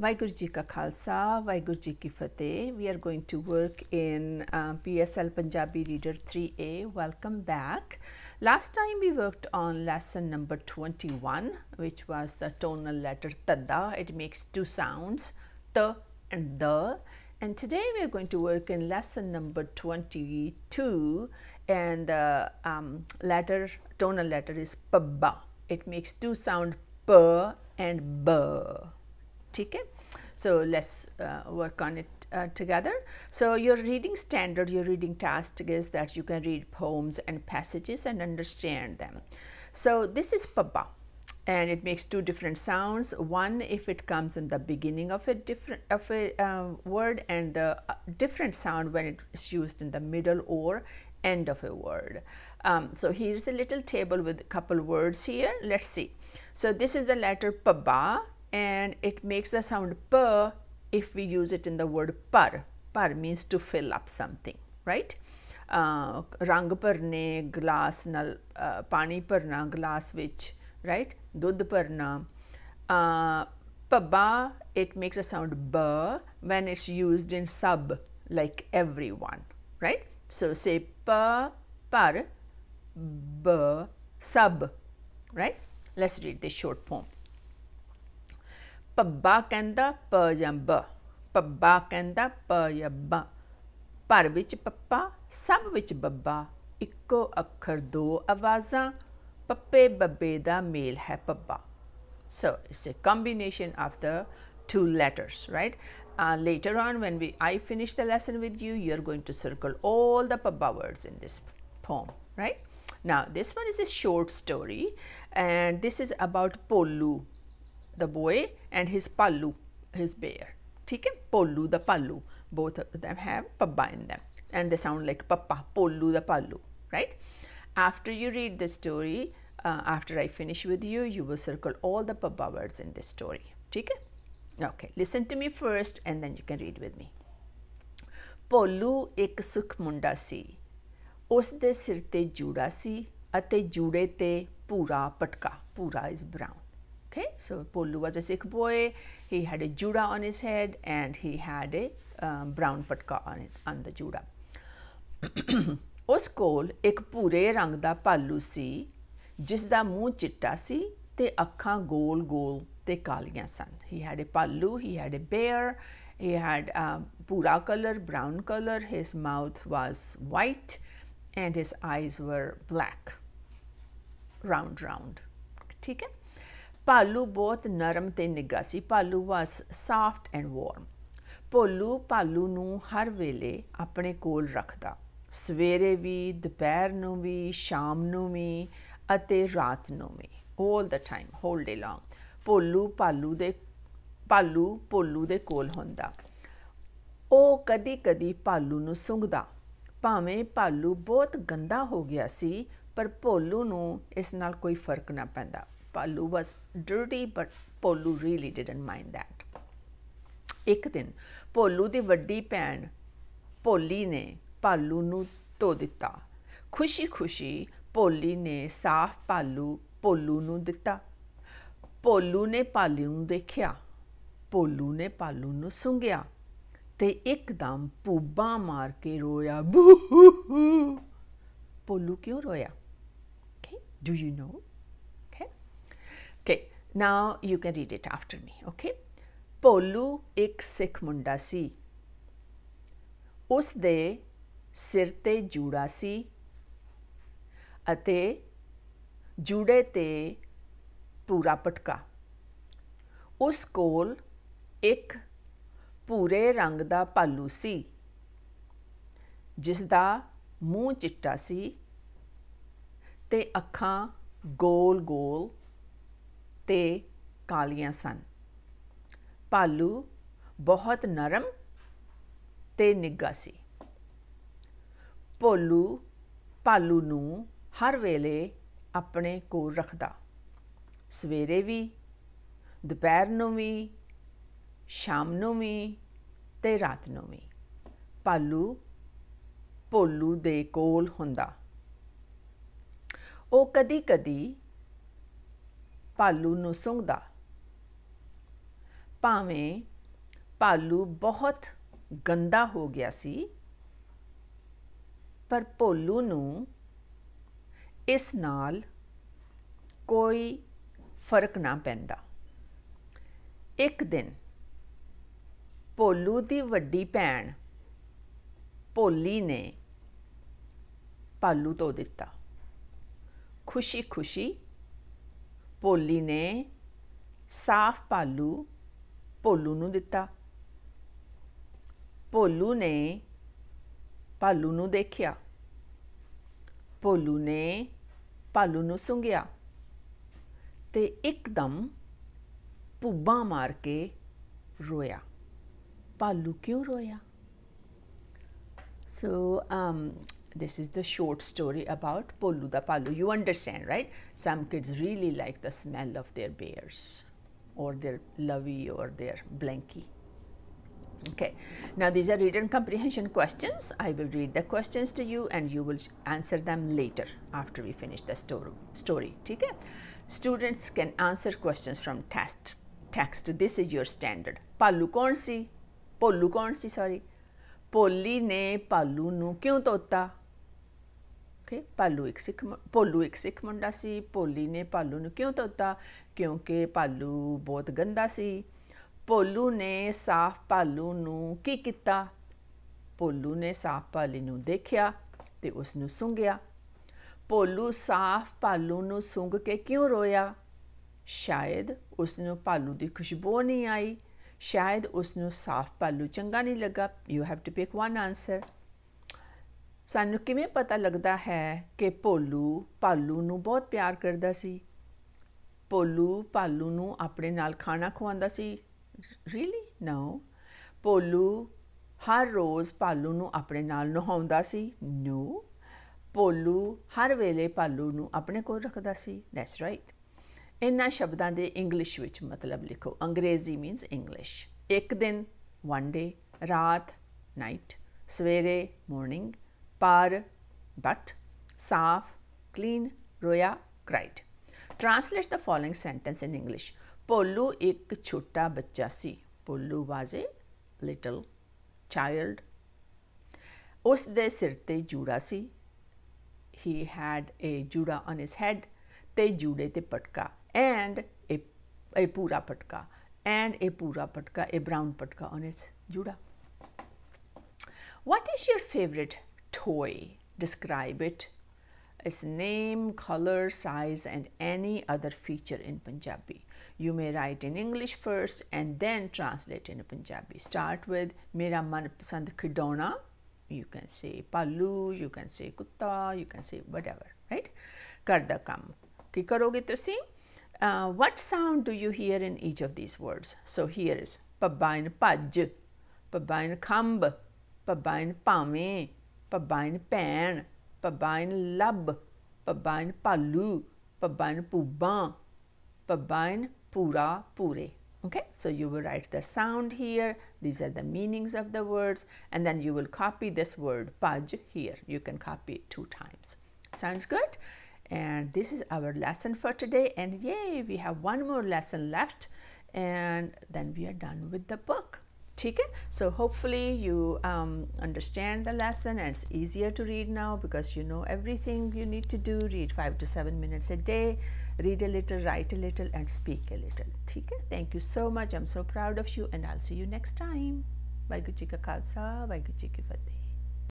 Vaiguru Ji Ka Khalsa, Vaiguru Ji Ki Fateh. We are going to work in uh, PSL Punjabi Reader 3A. Welcome back. Last time we worked on lesson number 21 which was the tonal letter Tada. It makes two sounds, T and The. And today we are going to work in lesson number 22 and the uh, um, letter, tonal letter is Pabba. It makes two sound P and B. ठीक so let's uh, work on it uh, together so your reading standard your reading task is that you can read poems and passages and understand them so this is pabba and it makes two different sounds one if it comes in the beginning of a different of a uh, word and the uh, different sound when it is used in the middle or end of a word um, so here's a little table with a couple words here let's see so this is the letter pabba and it makes the sound per if we use it in the word par. Par means to fill up something, right? Uh, glass, nal uh, pani par na glass, which right? Right par na uh, paba it makes a sound b when it's used in sub like everyone right so say pa par b sub right let's read this short poem pabakanda payamba pabakanda payamba ਪਰ ਵਿੱਚ ਪੱਪਾ ਸਭ ਵਿੱਚ ਬੱਬਾ ਇੱਕੋ ਅੱਖਰ ਦੋ ਆਵਾਜ਼ਾਂ ਪੱਪੇ ਬੱਬੇ ਦਾ ਮੇਲ ਹੈ ਪੱਪਾ so it's a combination of the two letters right uh, later on when we i finish the lesson with you you're going to circle all the pabba words in this poem right now this one is a short story and this is about pollu the boy and his pallu, his bear. ठीक है Pollu the Palu both of them have pabba in them and they sound like pappa Pollu the Palu right after you read the story after I finish with you you will circle all the pabba words in this story ठीक है okay listen to me first and then you can read with me Pollu ਇੱਕ ਸੁਖ ਮੁੰਡਾ ਸੀ ਉਸ ਦੇ ਸਿਰ ਤੇ ਜੂੜਾ ਸੀ ਅਤੇ ਜੂੜੇ ਤੇ ਪੂਰਾ ਪਟਕਾ ਪੂਰਾ is brown Okay, so Pollu was a Sikh boy, he had a jura on his head and he had a um, brown patka on, on the jura. ਉਸ ਕੋਲ ਇੱਕ ਭੂਰੇ ਰੰਗ ਦਾ ਭਾਲੂ ਸੀ ਜਿਸ ਦਾ ਮੂੰਹ ਚਿੱਟਾ ਸੀ ਤੇ ਅੱਖਾਂ ਗੋਲ-ਗੋਲ He had a he had a bhalu he he had um, pura color brown color his mouth was white and his eyes were black round round ठीक है ਭਾਲੂ ਬਹੁਤ ਨਰਮ ਤੇ ਨਿੱਘਾ ਸੀ bhalu was soft and warm Bholu Bhalu ਨੂੰ ਹਰ ਵੇਲੇ ਆਪਣੇ ਕੋਲ ਰੱਖਦਾ ਸਵੇਰੇ ਵੀ ਦੁਪਹਿਰ ਨੂੰ ਵੀ ਸ਼ਾਮ ਨੂੰ ਵੀ ਅਤੇ ਰਾਤ ਨੂੰ ਵੀ 올 the time whole day long Bholu Bhalu ਦੇ ਭਾਲੂ ਭੋਲੂ ਦੇ ਕੋਲ ਹੁੰਦਾ ਉਹ ਕਦੀ-ਕਦੀ ਭਾਲੂ ਨੂੰ ਸੁੰਘਦਾ ਭਾਵੇਂ ਭਾਲੂ ਬਹੁਤ ਗੰਦਾ ਹੋ ਗਿਆ ਸੀ ਪਰ ਭੋਲੂ ਨੂੰ ਇਸ ਨਾਲ ਕੋਈ ਫਰਕ ਨਾ ਪੈਂਦਾ Palu was dirty but Pollu really didn't mind that ਇੱਕ ਦਿਨ ਭੋਲੂ ਦੀ ਵੱਡੀ ਭੈਣ ਭੋਲੀ ਨੇ ਪਾਲੂ ਨੂੰ ਧੋ ਦਿੱਤਾ ਖੁਸ਼ੀ-ਖੁਸ਼ੀ ਭੋਲੀ ਨੇ ਸਾਫ਼ ਪਾਲੂ ਪੋਲੂ ਨੂੰ ਦਿੱਤਾ ਪੋਲੂ ਨੇ ਪਾਲੂ ਨੂੰ ਦੇਖਿਆ ਭੋਲੂ ਨੇ ਪਾਲੂ ਨੂੰ ਸੁੰਘਿਆ ਤੇ ਇੱਕਦਮ ਪੂਬਾ ਮਾਰ ਕੇ ਰੋਇਆ ਬੂ ਭੋਲੂ ਕਿਉਂ ਰੋਇਆ okay do you know Okay, now you can read it after me. Okay, Pollu ਇੱਕ ਸਿੱਖ ਮੁੰਡਾ ਸੀ ਉਸ ਦੇ ਸਿਰ ਤੇ ਜੂੜਾ ਸੀ ਅਤੇ ਜੂੜੇ ਤੇ ਪੂਰਾ ਪਟਕਾ ਉਸ ਕੋਲ ਇੱਕ ਪੂਰੇ ਰੰਗ ਦਾ ਪਾਲੂ ਸੀ ਜਿਸ ਦਾ ਮੂੰਹ ਚਿੱਟਾ ਸੀ ਤੇ ਅੱਖਾਂ ਗੋਲ-ਗੋਲ ਤੇ ਕਾਲੀਆਂ ਸਨ ਭਾਲੂ ਬਹੁਤ ਨਰਮ ਤੇ ਨਿੱਗਾ ਸੀ ਪੋਲੂ ਭਾਲੂ ਨੂੰ ਹਰ ਵੇਲੇ ਆਪਣੇ ਕੋਲ ਰੱਖਦਾ ਸਵੇਰੇ ਵੀ ਦੁਪਹਿਰ ਨੂੰ ਵੀ ਸ਼ਾਮ ਨੂੰ ਵੀ ਤੇ ਰਾਤ ਨੂੰ ਵੀ ਪਾਲੂ ਪੋਲੂ ਦੇ ਕੋਲ ਹੁੰਦਾ ਉਹ ਕਦੀ-ਕਦੀ ਭਾਲੂ ਨੂੰ ਸੁੰਘਦਾ ਭਾਵੇਂ ਭਾਲੂ ਬਹੁਤ ਗੰਦਾ ਹੋ ਗਿਆ ਸੀ ਪਰ ਭੋਲੂ ਨੂੰ ਇਸ ਨਾਲ ਕੋਈ ਫਰਕ ਨਾ ਪੈਂਦਾ ਇੱਕ ਦਿਨ ਭੋਲੂ ਦੀ ਵੱਡੀ ਭੈਣ ਭੋਲੀ ਨੇ ਭਾਲੂ ਤੋਂ ਦਿੱਤਾ ਖੁਸ਼ੀ-ਖੁਸ਼ੀ ਭੋਲੀ ਨੇ ਸਾਫ਼ ਪਾਲੂ ਭੋਲੂ ਨੂੰ ਦਿੱਤਾ ਭੋਲੂ ਨੇ ਪਾਲੂ ਨੂੰ ਦੇਖਿਆ ਭੋਲੂ ਨੇ ਪਾਲੂ ਨੂੰ ਸੁੰਘਿਆ ਤੇ ਇੱਕਦਮ ਭੁੱਬਾਂ ਮਾਰ ਕੇ ਰੋਇਆ ਪਾਲੂ ਕਿਉਂ ਰੋਇਆ ਸੋ ਅਮ um, this is the short story about Pollu the Palu. You understand, right? Some kids really like the smell of their bears or their lovey or their blankie. Okay. Now, these are written comprehension questions. I will read the questions to you and you will answer them later after we finish the story. story okay? Students can answer questions from text. text. This is your standard. Palu konsi? Pollu konsi? Sorry. Poly ne Palu nu kyun ਤੋਤਾ ਉੱਥੇ ਪਾਲੂ ਇੱਕ ਸਿੱਖ ਪੋਲੂ ਇੱਕ ਸਿੱਖ ਮੁੰਡਾ ਸੀ ਪੋਲੀ ਨੇ ਪਾਲੂ ਨੂੰ ਕਿਉਂ ਤੋਤਾ ਕਿਉਂਕਿ ਪਾਲੂ ਬਹੁਤ ਗੰਦਾ ਸੀ ਪੋਲੂ ਨੇ ਸਾਫ ਪਾਲੂ ਨੂੰ ਕੀ ਕੀਤਾ ਪੋਲੂ ਨੇ ਸਾਫ ਪਾਲੀ ਨੂੰ ਦੇਖਿਆ ਤੇ ਉਸ ਨੂੰ ਸੁੰਘਿਆ ਪੋਲੂ ਸਾਫ ਪਾਲੂ ਨੂੰ ਸੁੰਘ ਕੇ ਕਿਉਂ ਰੋਇਆ ਸ਼ਾਇਦ ਉਸ ਨੂੰ ਪਾਲੂ ਦੀ ਖੁਸ਼ਬੂ ਨਹੀਂ ਆਈ ਸ਼ਾਇਦ ਉਸ ਨੂੰ ਸਾਫ ਪਾਲੂ ਚੰਗਾ ਨਹੀਂ ਲੱਗਾ you have to pick one answer ਸਾਨੂੰ ਕਿਵੇਂ ਪਤਾ ਲੱਗਦਾ ਹੈ ਕਿ ਭੋਲੂ ਪਾਲੂ ਨੂੰ ਬਹੁਤ ਪਿਆਰ ਕਰਦਾ ਸੀ ਭੋਲੂ ਪਾਲੂ ਨੂੰ ਆਪਣੇ ਨਾਲ ਖਾਣਾ ਖਵਾਉਂਦਾ ਸੀ ਰੀਲੀ ਨੋ ਭੋਲੂ ਹਰ ਰੋਜ਼ ਪਾਲੂ ਨੂੰ ਆਪਣੇ ਨਾਲ ਨਹਾਉਂਦਾ ਸੀ ਨੋ ਭੋਲੂ ਹਰ ਵੇਲੇ ਪਾਲੂ ਨੂੰ ਆਪਣੇ ਕੋਲ ਰੱਖਦਾ ਸੀ ਦੈਟਸ ਰਾਈਟ ਇਹਨਾਂ ਸ਼ਬਦਾਂ ਦੇ ਇੰਗਲਿਸ਼ ਵਿੱਚ ਮਤਲਬ ਲਿਖੋ ਅੰਗਰੇਜ਼ੀ ਮੀਨਸ ਇੰਗਲਿਸ਼ ਇੱਕ ਦਿਨ ਵਨ ਡੇ ਰਾਤ ਨਾਈਟ ਸਵੇਰੇ morning par, but, saaf, clean, roya, cried. Translate the following sentence in English. Pollu ek chota bachcha si. Pollu was a little child. Us de sir te juda si. He had a juda on his head. Te jude te patka and a, a pura patka and a pura patka, a brown patka on his juda. What is your favorite toy. Describe it, its name, color, size, and any other feature in Punjabi. You may write in English first and then translate in Punjabi. Start with Mera Manpasand Khidona. You can say Palu, you can say Kutta, you can say whatever, right? Karda kam. Kikaroge karoge uh, what sound do you hear in each of these words? So here is "pabain Paj, "pabain kamb," "pabain Pame, ਪਬਾਇਨ ਭੈਣ ਪਬਾਇਨ ਲੱਭ ਪਬਾਇਨ ਪਾਲੂ ਪਬਾਇਨ pubang, pabain pura pure. Okay, so you will write the sound here. These are the meanings of the words and then you will copy this word paj here. You can copy it two times. Sounds good? And this is our lesson for today and yay, we have one more lesson left and then we are done with the book. Okay? So hopefully you um, understand the lesson and it's easier to read now because you know everything you need to do. Read five to seven minutes a day, read a little, write a little and speak a little. Okay? Thank you so much. I'm so proud of you and I'll see you next time. Bye.